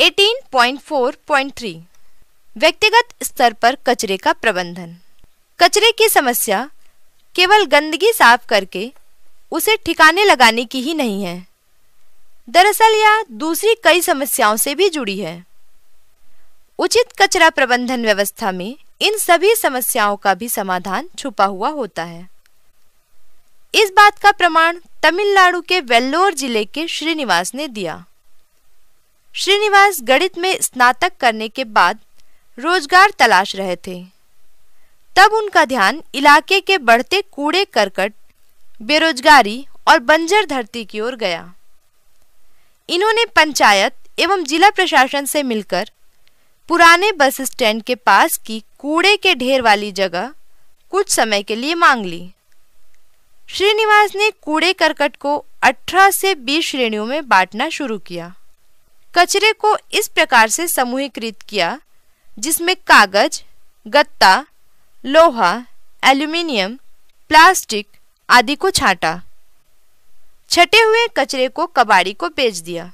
18.4.3 व्यक्तिगत स्तर पर कचरे का प्रबंधन कचरे की समस्या केवल गंदगी साफ करके उसे ठिकाने लगाने की ही नहीं है दरअसल यह दूसरी कई समस्याओं से भी जुड़ी है उचित कचरा प्रबंधन व्यवस्था में इन सभी समस्याओं का भी समाधान छुपा हुआ होता है इस बात का प्रमाण तमिलनाडु के वेल्लोर जिले के श्रीनिवास ने दिया श्रीनिवास गणित में स्नातक करने के बाद रोजगार तलाश रहे थे तब उनका ध्यान इलाके के बढ़ते कूड़े करकट बेरोजगारी और बंजर धरती की ओर गया इन्होंने पंचायत एवं जिला प्रशासन से मिलकर पुराने बस स्टैंड के पास की कूड़े के ढेर वाली जगह कुछ समय के लिए मांग ली श्रीनिवास ने कूड़े करकट को 18 से 20 श्रेणियों में बांटना शुरू किया कचरे को इस प्रकार से समूहीकृत किया जिसमें कागज गत्ता लोहा एल्यूमिनियम प्लास्टिक आदि को छाटा छटे हुए कचरे को कबाड़ी को बेच दिया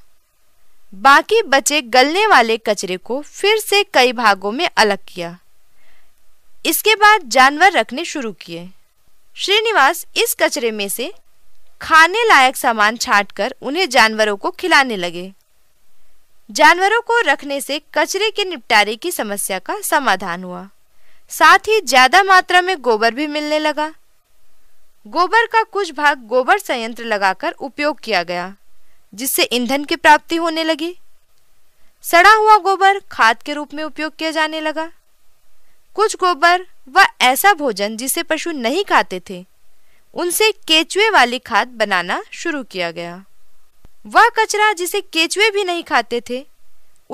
बाकी बचे गलने वाले कचरे को फिर से कई भागों में अलग किया इसके बाद जानवर रखने शुरू किए श्रीनिवास इस कचरे में से खाने लायक सामान छाटकर उन्हें जानवरों को खिलाने लगे जानवरों को रखने से कचरे के निपटारे की समस्या का समाधान हुआ साथ ही ज्यादा मात्रा में गोबर भी मिलने लगा गोबर का कुछ भाग गोबर संयंत्र लगाकर उपयोग किया गया जिससे ईंधन की प्राप्ति होने लगी सड़ा हुआ गोबर खाद के रूप में उपयोग किया जाने लगा कुछ गोबर व ऐसा भोजन जिसे पशु नहीं खाते थे उनसे केचुए वाली खाद बनाना शुरू किया गया वह कचरा जिसे केचुए भी नहीं खाते थे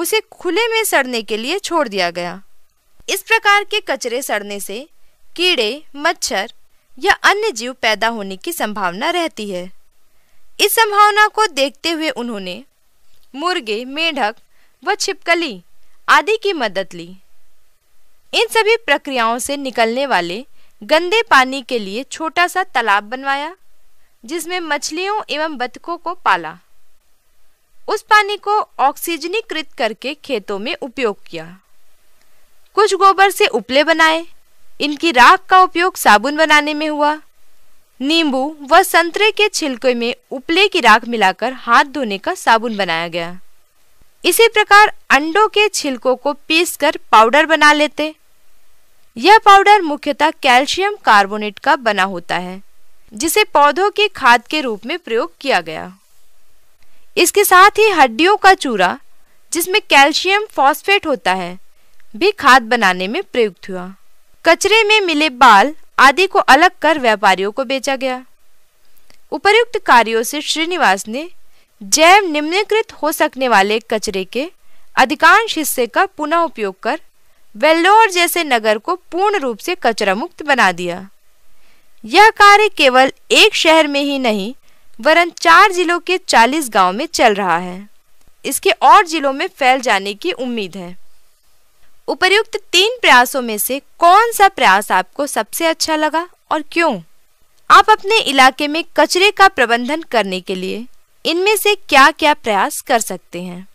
उसे खुले में सड़ने के लिए छोड़ दिया गया इस प्रकार के कचरे सड़ने से कीड़े मच्छर या अन्य जीव पैदा होने की संभावना रहती है इस संभावना को देखते हुए उन्होंने मुर्गे मेढक व छिपकली आदि की मदद ली इन सभी प्रक्रियाओं से निकलने वाले गंदे पानी के लिए छोटा सा तालाब बनवाया जिसमें मछलियों एवं बतखों को पाला पानी को ऑक्सीजनीकृत करके खेतों में उपयोग किया कुछ गोबर से उपले बनाए इनकी राख का उपयोग साबुन बनाने में हुआ नींबू व संतरे के छिलके में उपले की राख मिलाकर हाथ धोने का साबुन बनाया गया इसी प्रकार अंडों के छिलकों को पीसकर पाउडर बना लेते यह पाउडर मुख्यतः कैल्शियम कार्बोनेट का बना होता है जिसे पौधों के खाद के रूप में प्रयोग किया गया इसके साथ ही हड्डियों का चूरा जिसमें कैल्शियम फॉस्फेट होता है भी खाद बनाने में प्रयुक्त हुआ कचरे में मिले बाल आदि को अलग कर व्यापारियों को बेचा गया उपर्युक्त कार्यों से श्रीनिवास ने जैव निम्नकृत हो सकने वाले कचरे के अधिकांश हिस्से का पुनः उपयोग कर वेल्लोर जैसे नगर को पूर्ण रूप से कचरा मुक्त बना दिया यह कार्य केवल एक शहर में ही नहीं वरन चार जिलों के 40 गांव में चल रहा है इसके और जिलों में फैल जाने की उम्मीद है उपर्युक्त तीन प्रयासों में से कौन सा प्रयास आपको सबसे अच्छा लगा और क्यों आप अपने इलाके में कचरे का प्रबंधन करने के लिए इनमें से क्या क्या प्रयास कर सकते हैं